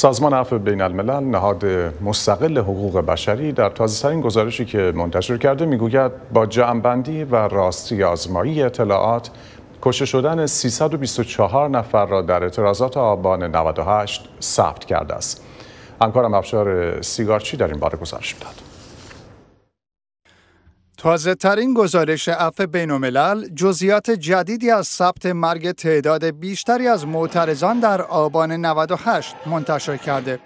سازمان عفو بین الملل نهاد مستقل حقوق بشری در تازه‌ترین گزارشی که منتشر کرده میگوید با جمعبندی و راستی آزمایی اطلاعات کشته شدن 324 نفر را در اعتراضات آبان 98 ثبت کرده است. همکارم افشار سیگارچی در این باره گزارش میداد. تازه ترین گزارش اف بین جزیات جدیدی از ثبت مرگ تعداد بیشتری از معترضان در آبان 98 منتشر کرده.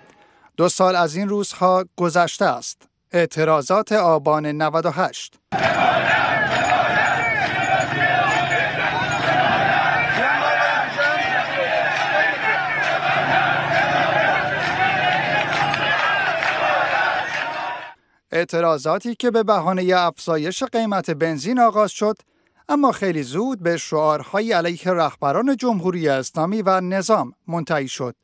دو سال از این روزها گذشته است. اعتراضات آبان 98 اعتراضاتی که به بهانه افزایش قیمت بنزین آغاز شد اما خیلی زود به شعارهای علیه رهبران جمهوری اسلامی و نظام منتهی شد.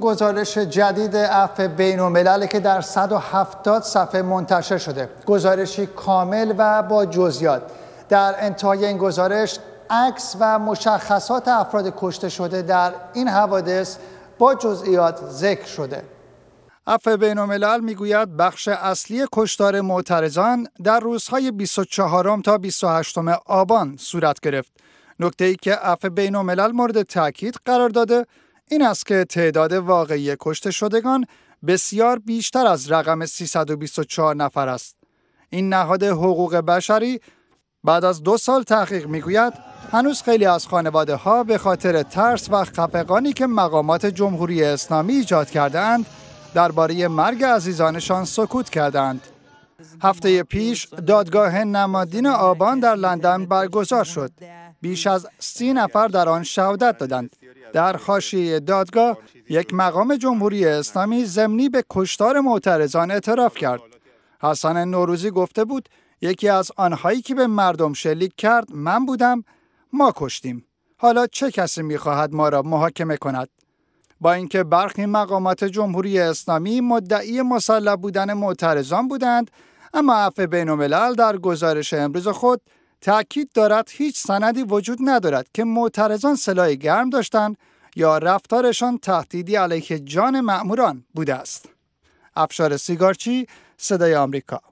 گزارش جدید اف بین که در 170 صفحه منتشر شده گزارشی کامل و با جزئیات در انتهای این گزارش عکس و مشخصات افراد کشته شده در این حوادث با جزئیات ذکر شده اف بین میگوید بخش اصلی کشتار معترضان در روزهای 24 تا 28 آبان صورت گرفت نکته ای که اف بین مورد تاکید قرار داده این است که تعداد واقعی کشته شدگان بسیار بیشتر از رقم 324 نفر است. این نهاد حقوق بشری بعد از دو سال تحقیق میگوید هنوز خیلی از خانواده ها به خاطر ترس و خفقانی که مقامات جمهوری اسلامی ایجاد کردند درباره مرگ عزیزانشان سکوت کردند. هفته پیش دادگاه نمادین آبان در لندن برگزار شد. بیش از سی نفر در آن شهادت دادند. در حاشیه دادگاه یک مقام جمهوری اسلامی زمینی به کشتار معترضان اعتراف کرد حسن نوروزی گفته بود یکی از آنهایی که به مردم شلیک کرد من بودم ما کشتیم حالا چه کسی میخواهد ما را محاکمه کند با اینکه برخی مقامات جمهوری اسلامی مدعی مسلح بودن معترضان بودند اما عفو بین در گزارش امروز خود تأکید دارد هیچ سندی وجود ندارد که معترضان سلاح گرم داشتند یا رفتارشان تهدیدی علیه جان مأموران بوده است. افشار سیگارچی صدای آمریکا